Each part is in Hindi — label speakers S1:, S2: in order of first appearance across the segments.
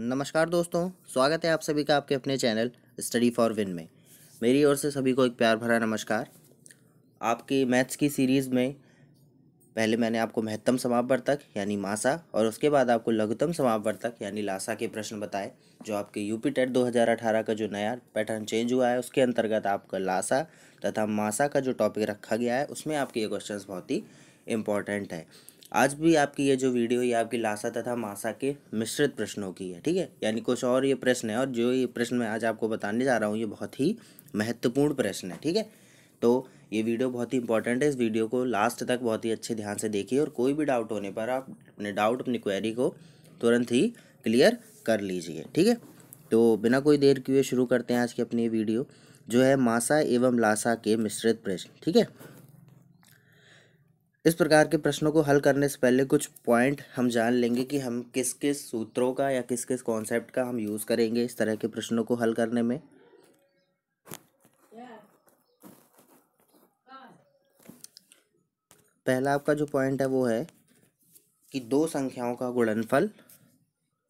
S1: नमस्कार दोस्तों स्वागत है आप सभी का आपके अपने चैनल स्टडी फॉर विन में मेरी ओर से सभी को एक प्यार भरा नमस्कार आपकी मैथ्स की सीरीज़ में पहले मैंने आपको महत्तम समापवर्तक यानी मासा और उसके बाद आपको लघुतम समापवर्तक यानी लासा के प्रश्न बताए जो आपके यूपी टेट दो का जो नया पैटर्न चेंज हुआ है उसके अंतर्गत आपका लासा तथा मासा का जो टॉपिक रखा गया है उसमें आपके ये क्वेश्चन बहुत ही इंपॉर्टेंट है आज भी आपकी ये जो वीडियो ये आपकी लासा तथा मासा के मिश्रित प्रश्नों की है ठीक है यानी कुछ और ये प्रश्न है और जो ये प्रश्न मैं आज आपको बताने जा रहा हूँ ये बहुत ही महत्वपूर्ण प्रश्न है ठीक है तो ये वीडियो बहुत ही इंपॉर्टेंट है इस वीडियो को लास्ट तक बहुत ही अच्छे ध्यान से देखिए और कोई भी डाउट होने पर आप अपने डाउट अपनी क्वेरी को तुरंत ही क्लियर कर लीजिए ठीक है तो बिना कोई देर किए शुरू करते हैं आज की अपनी ये वीडियो जो है मासा एवं लासा के मिश्रित प्रश्न ठीक है इस प्रकार के प्रश्नों को हल करने से पहले कुछ पॉइंट हम जान लेंगे कि हम किस किस सूत्रों का या किस किस कॉन्सेप्ट का हम यूज़ करेंगे इस तरह के प्रश्नों को हल करने में पहला आपका जो पॉइंट है वो है कि दो संख्याओं का गुणनफल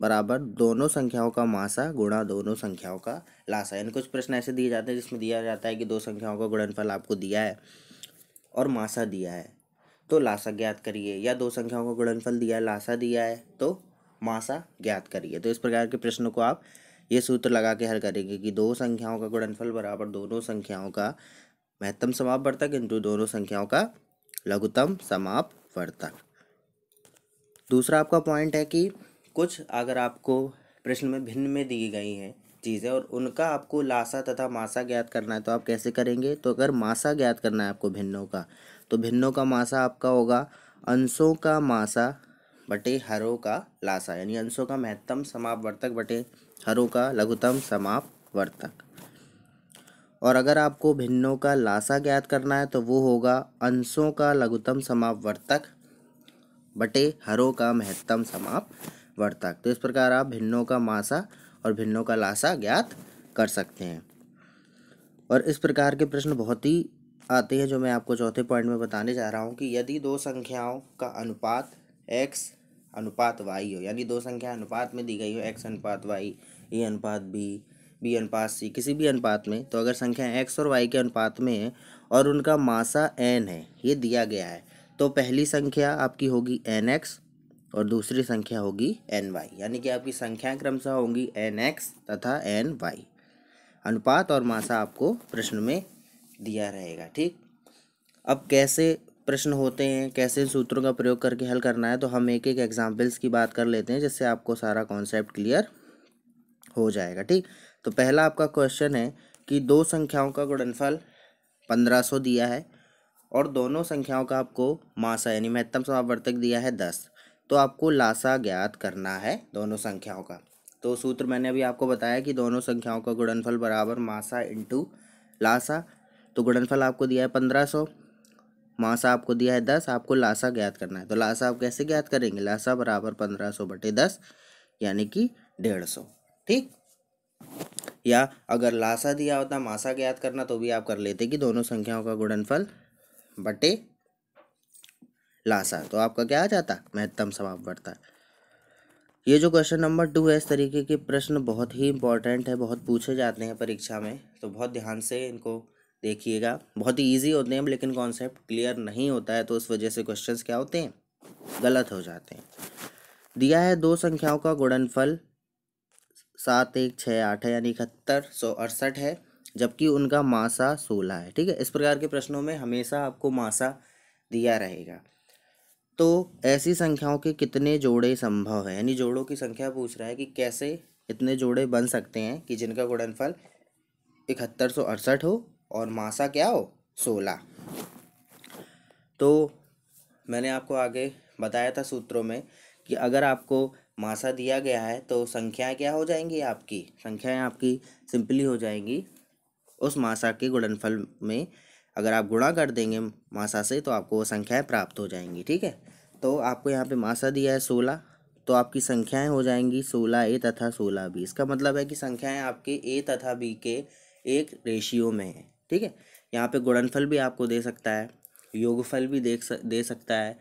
S1: बराबर दोनों संख्याओं का मासा गुणा दोनों संख्याओं का लासा यानी कुछ प्रश्न ऐसे दिए जाते हैं जिसमें दिया जाता है कि दो संख्याओं का गुणनफल आपको दिया है और मासा दिया है तो लासा ज्ञात करिए या दो संख्याओं का गुणनफल दिया है लासा दिया है तो मासा ज्ञात करिए तो इस प्रकार के प्रश्नों को आप ये सूत्र लगा के हल करेंगे कि दो संख्याओं का गुणनफल बराबर दोनों संख्याओं का महत्तम बढ़ता इंटू दोनों संख्याओं का लघुतम बढ़ता दूसरा आपका पॉइंट है कि कुछ अगर आपको प्रश्न में भिन्न में दी गई हैं चीज़ है और उनका आपको लासा तथा मासा ज्ञात करना है तो आप कैसे करेंगे तो अगर मासा ज्ञात करना है आपको भिन्नों का तो भिन्नों का मासा आपका होगा अंशों का मासा बटे हरों का लासा यानी अंशों का महत्तम समापवर्तक बटे हरों का लघुतम समापवर्तक और अगर आपको भिन्नों का लासा ज्ञात करना है तो वो होगा अंशों का लघुतम समापवर्तक बटे हरों का महत्तम समापवर्तक तो इस प्रकार आप भिन्नों का मासा और भिन्नों का लाशा ज्ञात कर सकते हैं और इस प्रकार के प्रश्न बहुत ही आते हैं जो मैं आपको चौथे पॉइंट में बताने जा रहा हूँ कि यदि दो संख्याओं का अनुपात एक्स अनुपात वाई हो यानी दो संख्या अनुपात में दी गई हो एक्स अनुपात वाई ए अनुपात बी बी अनुपात सी किसी भी अनुपात में तो अगर संख्या एक्स और वाई के अनुपात में है और उनका मासा एन है ये दिया गया है तो पहली संख्या आपकी होगी एन एक्स और दूसरी संख्या होगी एन वाई यानी कि आपकी संख्या क्रमशः होंगी एन एक्स तथा एन वाई अनुपात और मासा आपको प्रश्न में दिया रहेगा ठीक अब कैसे प्रश्न होते हैं कैसे सूत्रों का प्रयोग करके हल करना है तो हम एक एक एग्जाम्पल्स की बात कर लेते हैं जिससे आपको सारा कॉन्सेप्ट क्लियर हो जाएगा ठीक तो पहला आपका क्वेश्चन है कि दो संख्याओं का गुणनफल पंद्रह सौ दिया है और दोनों संख्याओं का आपको मासा यानी महत्तम समावर्तक दिया है दस तो आपको लासा ज्ञात करना है दोनों संख्याओं का तो सूत्र मैंने अभी आपको बताया कि दोनों संख्याओं का गुणनफल बराबर मासा इंटू लासा तो गुणनफल आपको दिया है पंद्रह सौ मासा आपको दिया है दस आपको लासा ज्ञात करना है तो लासा आप कैसे ज्ञात करेंगे लासा बराबर पंद्रह सौ बटे दस यानी कि डेढ़ सौ ठीक या अगर लासा दिया होता मासा ज्ञात करना तो भी आप कर लेते कि दोनों संख्याओं का गुणनफल बटे लासा तो आपका क्या आ जाता महत्तम है ये जो क्वेश्चन नंबर टू है इस तरीके के प्रश्न बहुत ही इंपॉर्टेंट है बहुत पूछे जाते हैं परीक्षा में तो बहुत ध्यान से इनको देखिएगा बहुत ही ईजी होते हैं लेकिन कॉन्सेप्ट क्लियर नहीं होता है तो उस वजह से क्वेश्चन क्या होते हैं गलत हो जाते हैं दिया है दो संख्याओं का गुणनफल सात एक छः आठ है यानी इकहत्तर सौ अड़सठ है जबकि उनका मासा सोलह है ठीक है इस प्रकार के प्रश्नों में हमेशा आपको मासा दिया रहेगा तो ऐसी संख्याओं के कितने जोड़े संभव है यानी जोड़ों की संख्या पूछ रहा है कि कैसे इतने जोड़े बन सकते हैं कि जिनका गुणनफल इकहत्तर सौ अड़सठ हो और मासा क्या हो सोलह तो मैंने आपको आगे बताया था सूत्रों में कि अगर आपको मासा दिया गया है तो संख्याएं क्या हो जाएंगी आपकी संख्याएं आपकी सिंपली हो जाएंगी उस मासा के गुणनफल में अगर आप गुणा कर देंगे मासा से तो आपको वो संख्याएँ प्राप्त हो जाएंगी ठीक है तो आपको यहाँ पे मासा दिया है सोलह तो आपकी संख्याएँ हो जाएंगी सोलह ए तथा सोलह बी इसका मतलब है कि संख्याएँ आपके ए तथा बी के एक रेशियो में है ठीक है यहाँ पर गुणनफल भी आपको दे सकता है योगफल भी देख दे सकता है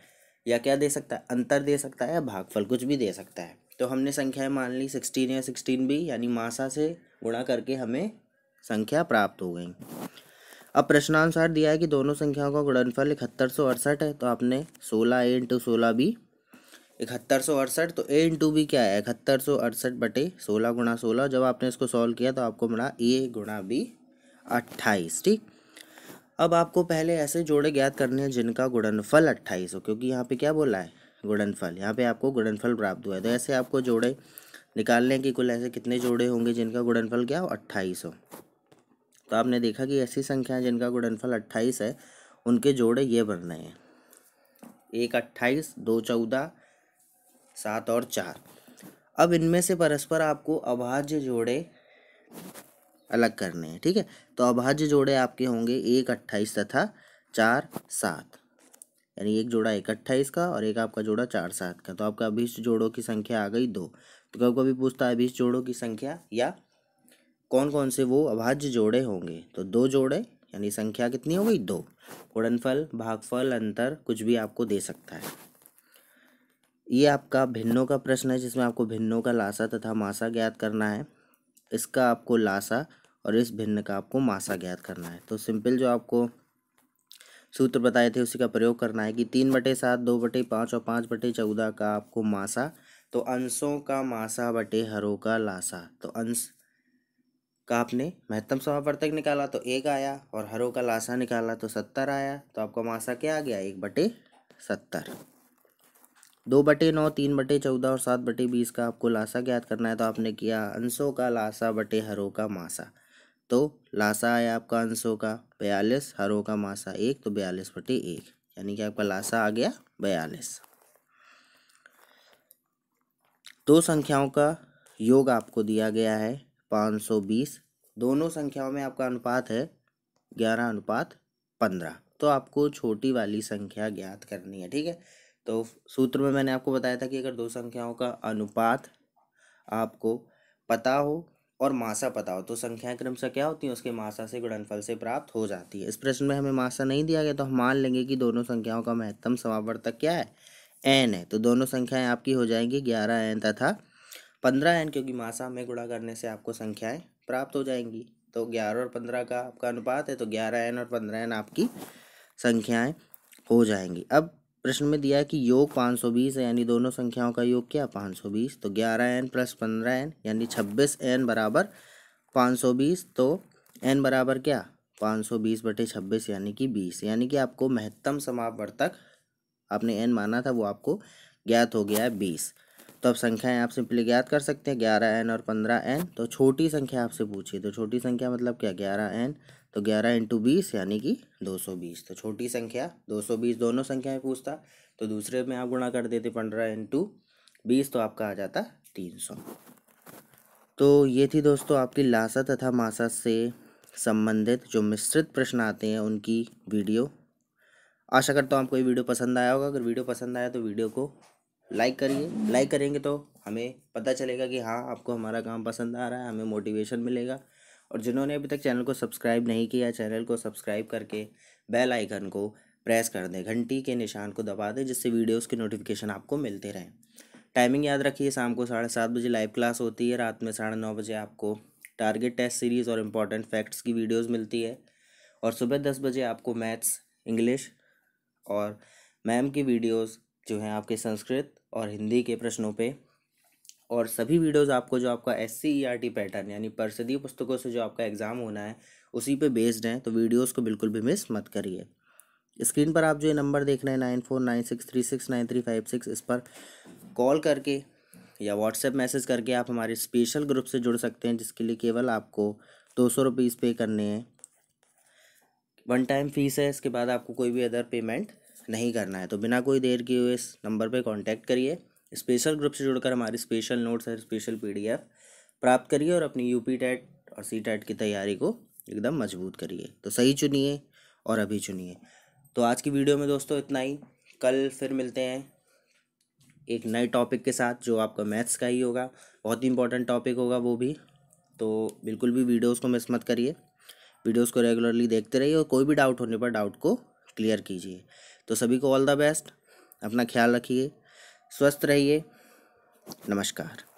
S1: या क्या दे सकता है अंतर दे सकता है या भागफल कुछ भी दे सकता है तो हमने संख्याएं मान ली सिक्सटीन या सिक्सटीन बी यानी मासा से गुणा करके हमें संख्या प्राप्त हो गई अब प्रश्नानुसार दिया है कि दोनों संख्याओं का गुणनफल इकहत्तर सौ अड़सठ है तो आपने सोलह ए इंटू सोलह बी इकहत्तर सौ अड़सठ तो ए इंटू बी क्या है इकहत्तर सौ अड़सठ बटे सोलह गुणा सोलह जब आपने इसको सॉल्व किया तो आपको मिला ए गुणा बी अट्ठाईस ठीक अब आपको पहले ऐसे जोड़े ज्ञात करने हैं जिनका गुणनफल अट्ठाईस हो क्योंकि यहाँ पे क्या बोला है गुणनफल यहाँ पे आपको गुणनफल प्राप्त हुआ है तो ऐसे आपको जोड़े निकालने की कुल ऐसे कितने जोड़े होंगे जिनका गुणनफल क्या हो अट्ठाईस हो तो आपने देखा कि ऐसी संख्याएं जिनका गुणनफल अट्ठाईस है उनके जोड़े ये बन रहे हैं एक अट्ठाईस दो चौदह सात और चार अब इनमें से परस्पर आपको अभाज्य जोड़े अलग करने हैं ठीक है तो अभाज्य जोड़े आपके होंगे एक अट्ठाईस तथा चार सात यानी एक जोड़ा एक अट्ठाईस का और एक आपका जोड़ा चार सात का तो आपका अभिष्ट जोड़ों की संख्या आ गई दो तो कभी कभी पूछता है अभिष्ट जोड़ों की संख्या या कौन कौन से वो अभाज्य जोड़े होंगे तो दो जोड़े यानी संख्या कितनी हो गई दो गुणनफल भागफल अंतर कुछ भी आपको दे सकता है ये आपका भिन्नों का प्रश्न है जिसमें आपको भिन्नों का लासा तथा मासा ज्ञात करना है इसका आपको लासा और इस भिन्न का आपको मासा ज्ञात करना है तो सिंपल जो आपको सूत्र बताए थे उसी का प्रयोग करना है कि तीन बटे सात दो बटे पाँच और पाँच बटे चौदह का आपको मासा तो अंशों का मासा बटे हरों का लासा तो अंश का आपने महत्तम समावर्तक निकाला तो एक आया और हरों का लाशा निकाला तो सत्तर आया तो आपका मासा क्या आ गया एक बटे सत्तर दो बटे नौ तीन बटे चौदह और सात बटे बीस का आपको लाशा ज्ञात करना है तो आपने किया अंशों का लाशा बटे हरों का मासा तो लाशा आया आपका अंशों का बयालीस हरों का मासा एक तो बयालीस बटे एक यानी कि आपका लाशा आ गया बयालीस दो संख्याओं का योग आपको दिया गया है पाँच सौ बीस दोनों संख्याओं में आपका अनुपात है ग्यारह अनुपात पंद्रह तो आपको छोटी वाली संख्या ज्ञात करनी है ठीक है तो सूत्र में मैंने आपको बताया था कि अगर दो संख्याओं का अनुपात आपको पता हो और मासा पता हो तो संख्याएं से क्या होती है उसके मासा से गुणनफल से प्राप्त हो जाती है इस प्रश्न में हमें मासा नहीं दिया गया तो हम मान लेंगे कि दोनों संख्याओं का महत्तम समावर्तक क्या है एन है तो दोनों संख्याएं आपकी हो जाएंगी ग्यारह एन तथा पंद्रह एन क्योंकि मासा में गुणा करने से आपको संख्याएं प्राप्त हो जाएंगी तो ग्यारह और पंद्रह का आपका अनुपात है तो ग्यारह एन और पंद्रह एन आपकी संख्याएं हो जाएंगी अब प्रश्न में दिया कि योग पाँच सौ बीस यानी दोनों संख्याओं का योग क्या पाँच सौ बीस तो ग्यारह एन प्लस पंद्रह एन यानी छब्बीस एन बराबर पाँच सौ बीस तो एन बराबर क्या पाँच सौ बीस बटे छब्बीस यानी कि बीस यानी कि आपको महत्तम समापवर्तक आपने एन माना था वो आपको ज्ञात हो गया है बीस तो आप संख्याएं आप सिंपली ज्ञात कर सकते हैं ग्यारह एन और पंद्रह एन तो छोटी संख्या आपसे पूछी तो छोटी संख्या मतलब क्या ग्यारह एन तो ग्यारह इंटू बीस यानी कि दो सौ बीस तो छोटी संख्या दो सौ बीस दोनों संख्याएं पूछता तो दूसरे में आप गुणा कर देते पंद्रह इंटू बीस तो आपका आ जाता तीन सौ तो ये थी दोस्तों आपकी लासा तथा मासा से संबंधित जो मिश्रित प्रश्न आते हैं उनकी वीडियो आशा करता हूँ आपको ये वीडियो पसंद आया होगा अगर वीडियो पसंद आया तो वीडियो को लाइक करिए लाइक करेंगे तो हमें पता चलेगा कि हाँ आपको हमारा काम पसंद आ रहा है हमें मोटिवेशन मिलेगा और जिन्होंने अभी तक चैनल को सब्सक्राइब नहीं किया चैनल को सब्सक्राइब करके बेल आइकन को प्रेस कर दें घंटी के निशान को दबा दें जिससे वीडियोस के नोटिफिकेशन आपको मिलते रहें टाइमिंग याद रखिए शाम को साढ़े सात बजे लाइव क्लास होती है रात में साढ़े नौ बजे आपको टारगेट टेस्ट सीरीज़ और इम्पॉर्टेंट फैक्ट्स की वीडियोज़ मिलती है और सुबह दस बजे आपको मैथ्स इंग्लिश और मैम की वीडियोज़ जो हैं आपके संस्कृत और हिंदी के प्रश्नों पे और सभी वीडियोस आपको जो आपका S C E R T pattern यानी परसदीय पुस्तकों से जो आपका एग्ज़ाम होना है उसी पे बेस्ड हैं तो वीडियोस को बिल्कुल भी मिस मत करिए स्क्रीन पर आप जो ये नंबर देख रहे हैं nine four nine six three six nine three five six इस पर कॉल करके या व्हाट्सएप मैसेज करके आप हमारे स्पेशल ग्रुप से जुड़ सकते हैं जिसके लिए केवल आपको दो सौ रुपीज़ पे करने हैं वन टाइम फ़ीस है इसके बाद आपको कोई भी अदर पेमेंट नहीं करना है तो बिना कोई देर किए हुए इस नंबर पर कॉन्टैक्ट करिए स्पेशल ग्रुप से जुड़कर हमारी स्पेशल नोट्स और स्पेशल पी प्राप्त करिए और अपनी यू टैट और सी टैट की तैयारी को एकदम मजबूत करिए तो सही चुनिए और अभी चुनिए तो आज की वीडियो में दोस्तों इतना ही कल फिर मिलते हैं एक नए टॉपिक के साथ जो आपका मैथ्स का ही होगा बहुत ही इंपॉर्टेंट टॉपिक होगा वो भी तो बिल्कुल भी वीडियोस को मिस मत करिए वीडियोस को रेगुलरली देखते रहिए और कोई भी डाउट होने पर डाउट को क्लियर कीजिए तो सभी को ऑल द बेस्ट अपना ख्याल रखिए स्वस्थ रहिए नमस्कार